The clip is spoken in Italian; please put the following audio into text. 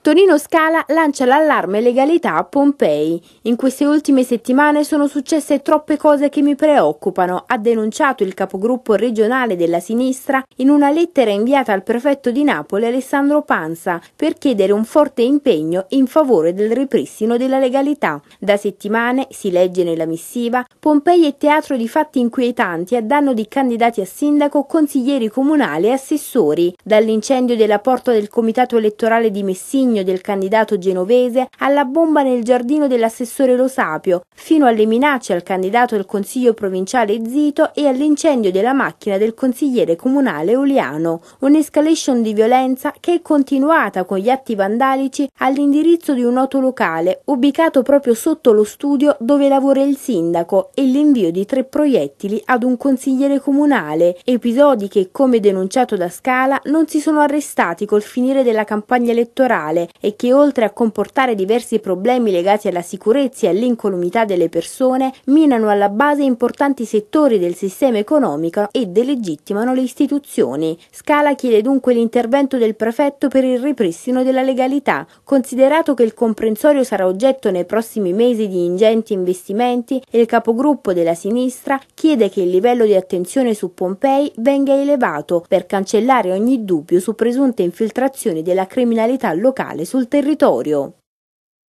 Tonino Scala lancia l'allarme legalità a Pompei. In queste ultime settimane sono successe troppe cose che mi preoccupano, ha denunciato il capogruppo regionale della sinistra in una lettera inviata al prefetto di Napoli Alessandro Panza per chiedere un forte impegno in favore del ripristino della legalità. Da settimane, si legge nella missiva, Pompei è teatro di fatti inquietanti a danno di candidati a sindaco, consiglieri comunali e assessori. Dall'incendio della porta del comitato elettorale di Messina nomignio del candidato genovese alla bomba nel giardino dell'assessore Lo Sapio, fino alle minacce al candidato del consiglio provinciale Zito e all'incendio della macchina del consigliere comunale Uliano. Un'escalation di violenza che è continuata con gli atti vandalici all'indirizzo di un noto locale, ubicato proprio sotto lo studio dove lavora il sindaco, e l'invio di tre proiettili ad un consigliere comunale, episodi che, come denunciato da Scala, non si sono arrestati col finire della campagna elettorale sociale e che oltre a comportare diversi problemi legati alla sicurezza e all'incolumità delle persone, minano alla base importanti settori del sistema economico e delegittimano le istituzioni. Scala chiede dunque l'intervento del prefetto per il ripristino della legalità, considerato che il comprensorio sarà oggetto nei prossimi mesi di ingenti investimenti il capogruppo della sinistra chiede che il livello di attenzione su Pompei venga elevato per cancellare ogni dubbio su presunte infiltrazioni della criminalità locale sul territorio.